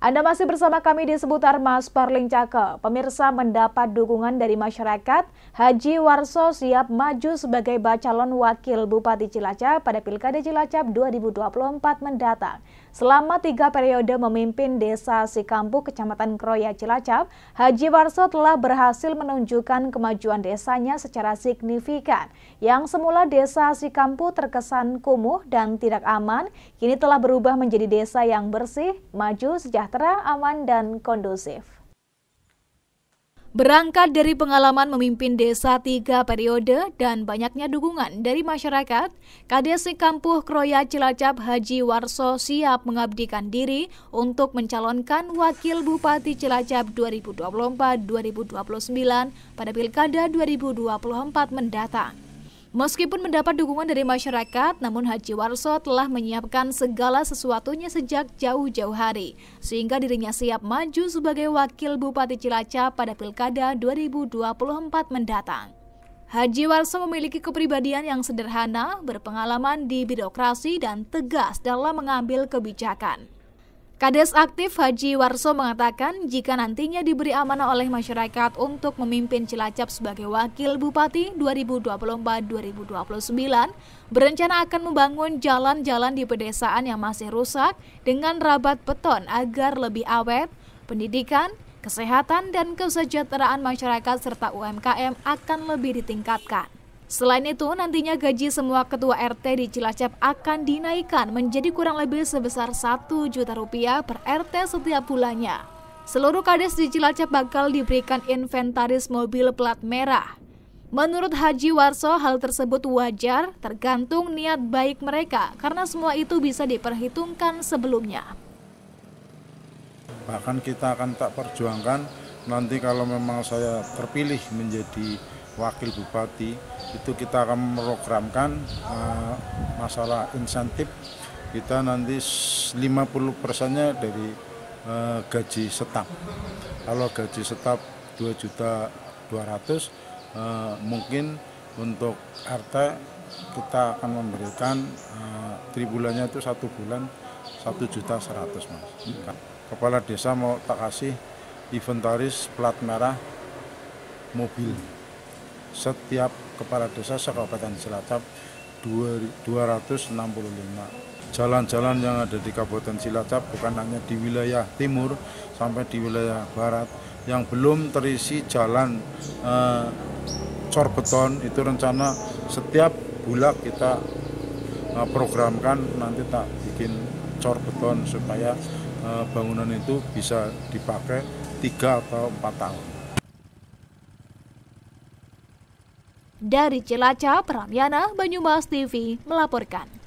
Anda masih bersama kami di seputar Mas Parling Cakel. Pemirsa mendapat dukungan dari masyarakat, Haji Warso siap maju sebagai bacalon wakil Bupati Cilacap pada Pilkada Cilacap 2024 mendatang. Selama tiga periode memimpin desa Sikampu, Kecamatan Kroya, Cilacap, Haji Warso telah berhasil menunjukkan kemajuan desanya secara signifikan. Yang semula desa Sikampu terkesan kumuh dan tidak aman, kini telah berubah menjadi desa yang bersih, maju, sejahtera, sejahtera, aman, dan kondusif. Berangkat dari pengalaman memimpin desa tiga periode dan banyaknya dukungan dari masyarakat, Kades Kampuh Kroya Cilacap Haji Warso siap mengabdikan diri untuk mencalonkan Wakil Bupati Cilacap 2024-2029 pada Pilkada 2024 mendatang. Meskipun mendapat dukungan dari masyarakat, namun Haji Warso telah menyiapkan segala sesuatunya sejak jauh-jauh hari, sehingga dirinya siap maju sebagai wakil Bupati Cilacap pada Pilkada 2024 mendatang. Haji Warso memiliki kepribadian yang sederhana, berpengalaman di birokrasi dan tegas dalam mengambil kebijakan. Kades aktif Haji Warso mengatakan jika nantinya diberi amanah oleh masyarakat untuk memimpin Cilacap sebagai wakil bupati 2024-2029, berencana akan membangun jalan-jalan di pedesaan yang masih rusak dengan rabat beton agar lebih awet, pendidikan, kesehatan dan kesejahteraan masyarakat serta UMKM akan lebih ditingkatkan. Selain itu, nantinya gaji semua ketua RT di Cilacap akan dinaikkan menjadi kurang lebih sebesar 1 juta rupiah per RT setiap bulannya. Seluruh kades di Cilacap bakal diberikan inventaris mobil plat merah. Menurut Haji Warso, hal tersebut wajar tergantung niat baik mereka karena semua itu bisa diperhitungkan sebelumnya. Bahkan kita akan tak perjuangkan nanti kalau memang saya terpilih menjadi wakil bupati itu kita akan memprogramkan uh, eh, masalah insentif kita nanti 50 persennya dari uh, gaji setap kalau gaji setap 2 juta 200 uh, eh, mungkin untuk RT kita akan memberikan uh, tribulannya itu satu bulan satu juta seratus mas kepala desa mau tak kasih inventaris plat merah mobil setiap kepala desa sekabupaten Cilacap 265. Jalan-jalan yang ada di Kabupaten Cilacap bukan hanya di wilayah timur sampai di wilayah barat yang belum terisi jalan eh, cor beton itu rencana setiap bulan kita eh, programkan nanti tak bikin cor beton supaya eh, bangunan itu bisa dipakai tiga atau empat tahun. Dari Cilacap, Ramyana Banyumas TV melaporkan.